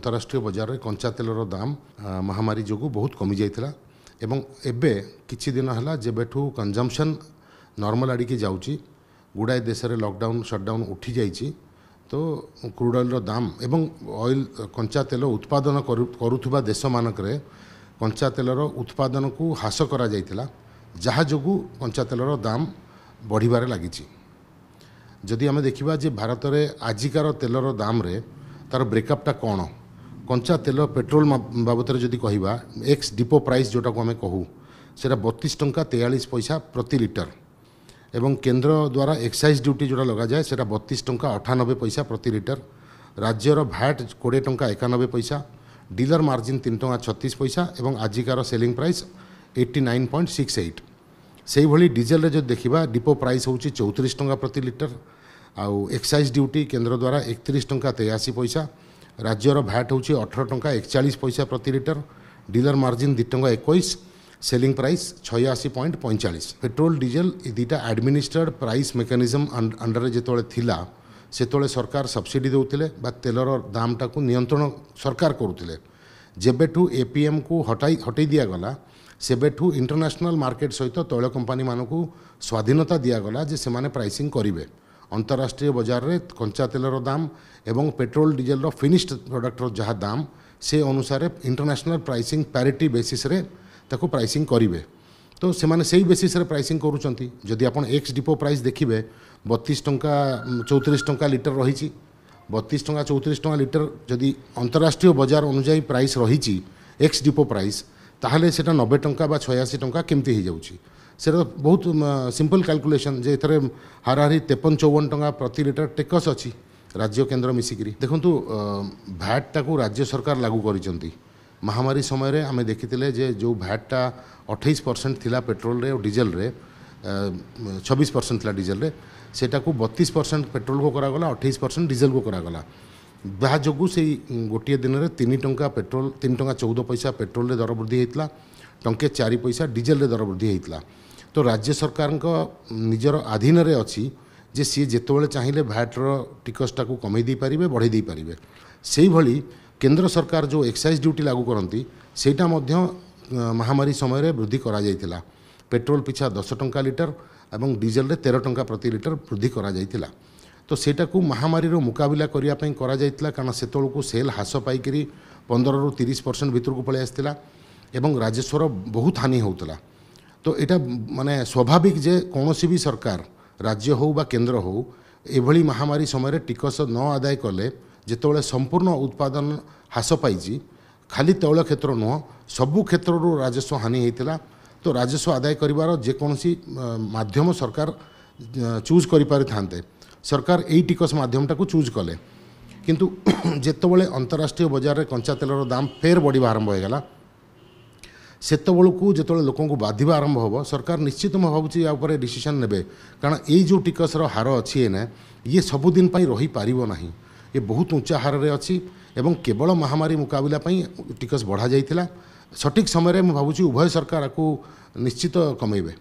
ଅନ୍ତରାଷ୍ଟ୍ରୀୟ ବଜାରରେ କଞ୍ଚା ତେଲର ଦାମ ମହାମାରୀ ଯୋଗୁଁ ବହୁତ କମିଯାଇଥିଲା ଏବଂ ଏବେ କିଛି ଦିନ ହେଲା ଯେବେଠୁ କନଜମ୍ପସନ୍ ନର୍ମାଲ୍ ଆଡ଼ିକି ଯାଉଛି ଗୁଡ଼ାଏ ଦେଶରେ ଲକଡାଉନ୍ ସଟ୍ଡାଉନ୍ ଉଠିଯାଇଛି ତ କ୍ରୁଡ଼ ଅଏଲ୍ର ଦାମ ଏବଂ ଅଏଲ୍ କଞ୍ଚା ତେଲ ଉତ୍ପାଦନ କରୁଥିବା ଦେଶମାନଙ୍କରେ କଞ୍ଚା ତେଲର ଉତ୍ପାଦନକୁ ହ୍ରାସ କରାଯାଇଥିଲା ଯାହା ଯୋଗୁଁ କଞ୍ଚା ତେଲର ଦାମ ବଢ଼ିବାରେ ଲାଗିଛି ଯଦି ଆମେ ଦେଖିବା ଯେ ଭାରତରେ ଆଜିକାର ତେଲର ଦାମରେ ତା'ର ବ୍ରେକଅପ୍ଟା କ'ଣ କଞ୍ଚା ତେଲ ପେଟ୍ରୋଲ ବାବଦରେ ଯଦି କହିବା ଏକ୍ସ ଡିପୋ ପ୍ରାଇସ୍ ଯେଉଁଟାକୁ ଆମେ କହୁ ସେଇଟା ବତିଶ ଟଙ୍କା ତେୟାଳିଶ ପଇସା ପ୍ରତି ଲିଟର ଏବଂ କେନ୍ଦ୍ର ଦ୍ୱାରା ଏକ୍ସାଇଜ୍ ଡ୍ୟୁଟି ଯେଉଁଟା ଲଗାଯାଏ ସେଇଟା ବତିଶ ଟଙ୍କା ଅଠାନବେ ପଇସା ପ୍ରତି ଲିଟର ରାଜ୍ୟର ଭ୍ୟାଟ୍ କୋଡ଼ିଏ ଟଙ୍କା ଏକାନବେ ପଇସା ଡିଲର ମାର୍ଜିନ୍ ତିନି ଟଙ୍କା ଛତିଶ ପଇସା ଏବଂ ଆଜିକାର selling price eighty nine point six eight ସେଇଭଳି ଡିଜେଲରେ ଯଦି ଦେଖିବା ଡିପୋ ପ୍ରାଇସ୍ ହେଉଛି ଚଉତିରିଶ ଟଙ୍କା ପ୍ରତି ଲିଟର ଆଉ ଏକ୍ସାଇଜ୍ ଡ୍ୟୁଟି କେନ୍ଦ୍ର ଦ୍ୱାରା ଏକତିରିଶ ଟଙ୍କା ତେୟାଅଶୀ ପଇସା রাজ্যর ভ্যাট হচ্ছে অঠর টঙ্কা একচাশ পয়সা প্রতি লিটর ডিলর মার্জিন দুই টঙ্কা একুশ সেলিং প্রাইস ছয়াশি পয়েন্ট পঁয়চাশ পেট্রোল ডিজেল এই দুইটা আডমিনিষ্ট্রেড প্রাইস মেকানিজম অন্ডরে যেতবে লা সেতবে সরকার সবসিডি দেউলে বা তেলর দামটা নিয়ন্ত্রণ সরকার করুলে যেবেঠু এপিএম কু হটাই হটাই দিগলা সেবেঠু ইন্টরন্যাশনাল মার্কেট সহিত তৈল কোম্পানি মানুষ স্বাধীনতা দিগলা যে সে প্রাইসিং করবে अंतराष्ट्रीय बजार में कंचा तेलर दाम एवं पेट्रोल डीजेल फिनिश्ड प्रडक्टर जहाँ दाम से अनुसार international pricing parity basis pricing करेंगे तो से बेसीस प्राइसिंग करुँच आप एक्स डिपो प्राइस देखिए बतीस टाँचा चौतीस टाँचा लिटर रही बतीस टाँचा चौतीस टाँचा लिटर जदि अंतराष्ट्रीय बजार अनुजाई प्राइस रही एक्स डिपो प्राइस ताहले नबे नब्बे टंका छयाशी टंका केमती हो जाऊँगी ସେଟା ବହୁତ ସିମ୍ପଲ୍ କାଲକୁଲେସନ୍ ଯେ ଏଥିରେ ହାରାହାରି ତେପନ ଚଉବନ ଟଙ୍କା ପ୍ରତି ଲିଟର ଟେକସ୍ ଅଛି ରାଜ୍ୟ କେନ୍ଦ୍ର ମିଶିକିରି ଦେଖନ୍ତୁ ଭ୍ୟାଟ୍ଟାକୁ ରାଜ୍ୟ ସରକାର ଲାଗୁ କରିଛନ୍ତି ମହାମାରୀ ସମୟରେ ଆମେ ଦେଖିଥିଲେ ଯେ ଯେଉଁ ଭ୍ୟାଟ୍ଟା ଅଠେଇଶ ପରସେଣ୍ଟ ଥିଲା ପେଟ୍ରୋଲରେ ଓ ଡିଜେଲରେ ଛବିଶ ପରସେଣ୍ଟ ଥିଲା ଡିଜେଲରେ ସେଟାକୁ ବତିଶ ପରସେଣ୍ଟ ପେଟ୍ରୋଲକୁ କରାଗଲା ଅଠେଇଶ ପରସେଣ୍ଟ ଡିଜେଲକୁ କରାଗଲା ଯାହା ଯୋଗୁଁ ସେଇ ଗୋଟିଏ ଦିନରେ ତିନି ଟଙ୍କା ପେଟ୍ରୋଲ ତିନି ଟଙ୍କା ଚଉଦ ପଇସା ପେଟ୍ରୋଲରେ ଦର ବୃଦ୍ଧି ହୋଇଥିଲା ଟଙ୍କେ ଚାରି ପଇସା ଡିଜେଲରେ ଦର ବୃଦ୍ଧି ହୋଇଥିଲା ତ ରାଜ୍ୟ ସରକାରଙ୍କ ନିଜର ଆଧୀନରେ ଅଛି ଯେ ସିଏ ଯେତେବେଳେ ଚାହିଁଲେ ଭ୍ୟାଟ୍ର ଟିକସଟାକୁ କମେଇ ଦେଇପାରିବେ ବଢ଼େଇ ଦେଇପାରିବେ ସେଇଭଳି କେନ୍ଦ୍ର ସରକାର ଯେଉଁ ଏକ୍ସାଇଜ୍ ଡ୍ୟୁଟି ଲାଗୁ କରନ୍ତି ସେଇଟା ମଧ୍ୟ ମହାମାରୀ ସମୟରେ ବୃଦ୍ଧି କରାଯାଇଥିଲା ପେଟ୍ରୋଲ ପିଛା ଦଶ ଟଙ୍କା ଲିଟର ଏବଂ ଡିଜେଲରେ ତେର ଟଙ୍କା ପ୍ରତି ଲିଟର ବୃଦ୍ଧି କରାଯାଇଥିଲା ତ ସେଇଟାକୁ ମହାମାରୀର ମୁକାବିଲା କରିବା ପାଇଁ କରାଯାଇଥିଲା କାରଣ ସେତେବେଳକୁ ସେଲ୍ ହ୍ରାସ ପାଇକରି ପନ୍ଦରରୁ ତିରିଶ ପରସେଣ୍ଟ ଭିତରକୁ ପଳାଇ ଆସିଥିଲା ଏବଂ ରାଜସ୍ୱର ବହୁତ ହାନି ହେଉଥିଲା ତ ଏଇଟା ମାନେ ସ୍ୱାଭାବିକ ଯେ କୌଣସି ବି ସରକାର ରାଜ୍ୟ ହେଉ ବା କେନ୍ଦ୍ର ହେଉ ଏଭଳି ମହାମାରୀ ସମୟରେ ଟିକସ ନ ଆଦାୟ କଲେ ଯେତେବେଳେ ସମ୍ପୂର୍ଣ୍ଣ ଉତ୍ପାଦନ ହ୍ରାସ ପାଇଛି ଖାଲି ତୈଳ କ୍ଷେତ୍ର ନୁହଁ ସବୁ କ୍ଷେତ୍ରରୁ ରାଜସ୍ୱ ହାନି ହୋଇଥିଲା ତ ରାଜସ୍ୱ ଆଦାୟ କରିବାର ଯେକୌଣସି ମାଧ୍ୟମ ସରକାର ଚୁଜ୍ କରିପାରିଥାନ୍ତେ ସରକାର ଏଇ ଟିକସ ମାଧ୍ୟମଟାକୁ ଚୁଜ୍ କଲେ କିନ୍ତୁ ଯେତେବେଳେ ଅନ୍ତରାଷ୍ଟ୍ରୀୟ ବଜାରରେ କଞ୍ଚା ତେଲର ଦାମ ଫେର୍ ବଢ଼ିବା ଆରମ୍ଭ ହୋଇଗଲା ସେତେବେଳକୁ ଯେତେବେଳେ ଲୋକଙ୍କୁ ବାଧିବା ଆରମ୍ଭ ହେବ ସରକାର ନିଶ୍ଚିତ ମୁଁ ଭାବୁଛି ୟା ଉପରେ ଡିସିସନ୍ ନେବେ କାରଣ ଏଇ ଯେଉଁ ଟିକସର ହାର ଅଛି ଏଇନେ ଇଏ ସବୁଦିନ ପାଇଁ ରହିପାରିବ ନାହିଁ ଏ ବହୁତ ଉଚ୍ଚା ହାରରେ ଅଛି ଏବଂ କେବଳ ମହାମାରୀ ମୁକାବିଲା ପାଇଁ ଟିକସ ବଢ଼ାଯାଇଥିଲା ସଠିକ୍ ସମୟରେ ମୁଁ ଭାବୁଛି ଉଭୟ ସରକାର ଆକୁ ନିଶ୍ଚିତ କମେଇବେ